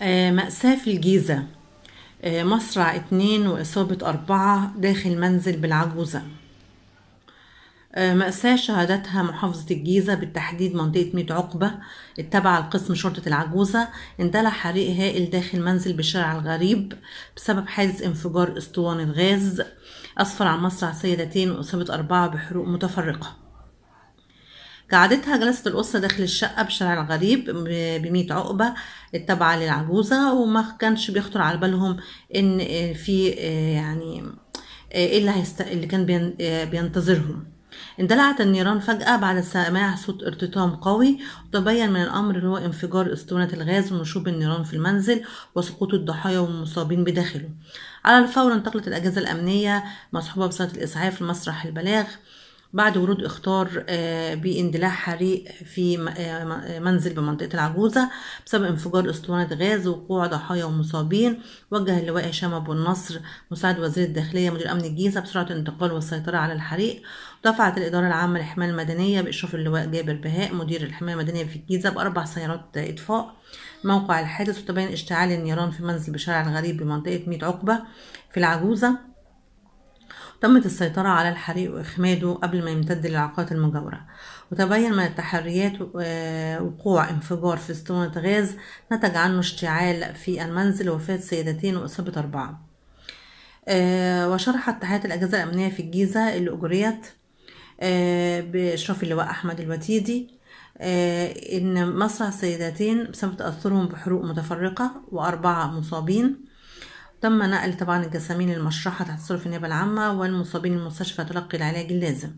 آه، مأساة في الجيزة آه، مصرع اتنين وإصابة أربعة داخل منزل بالعجوزة آه، مأساة شهدتها محافظة الجيزة بالتحديد منطقة ميت عقبة التابعة لقسم شرطة العجوزة اندلع حريق هائل داخل منزل بشارع الغريب بسبب حادث انفجار اسطوانة غاز أسفر عن مصرع سيدتين وإصابة أربعة بحروق متفرقة قعدتها جلسة القصة داخل الشقة بشارع الغريب بمية عقبة التابعة للعجوزة وما كانش بيخطر على بالهم إن آه، في آه، يعني آه، إيه اللي, هيست... اللي كان بينتظرهم اندلعت النيران فجأة بعد سماع صوت ارتطام قوي وتبين من الأمر هو انفجار أسطوانة الغاز ونشوب النيران في المنزل وسقوط الضحايا والمصابين بداخله على الفور انتقلت الأجهزة الأمنية مصحوبة بسرعة الإسعاف لمسرح البلاغ بعد ورود اخطار آه، باندلاع حريق في آه، آه، منزل بمنطقة العجوزة بسبب انفجار اسطوانة غاز وقوع ضحايا ومصابين وجه اللواء هشام ابو النصر مساعد وزير الداخلية مدير امن الجيزة بسرعة الانتقال والسيطرة على الحريق دفعت الإدارة العامة للحماية المدنية بإشراف اللواء جابر بهاء مدير الحماية المدنية في الجيزة بأربع سيارات إطفاء موقع الحادث وتبين اشتعال النيران في منزل بشارع الغريب بمنطقة ميت عقبة في العجوزة تمت السيطرة على الحريق وإخماده قبل ما يمتد للعقارات المجاورة وتبين من التحريات آه، وقوع انفجار في اسطوانة غاز نتج عنه اشتعال في المنزل وفاة سيدتين وإصابة أربعة آه، وشرحت تحيات الأجهزة الأمنية في الجيزة اللي أجريت آه، بإشراف اللواء أحمد الوتيدي إن مصرع سيدتين بسبب تأثرهم بحروق متفرقة وأربعة مصابين تم نقل طبعا الجسامين للمشرحة تحت صرف النيابة العامة والمصابين المستشفى تلقي العلاج اللازم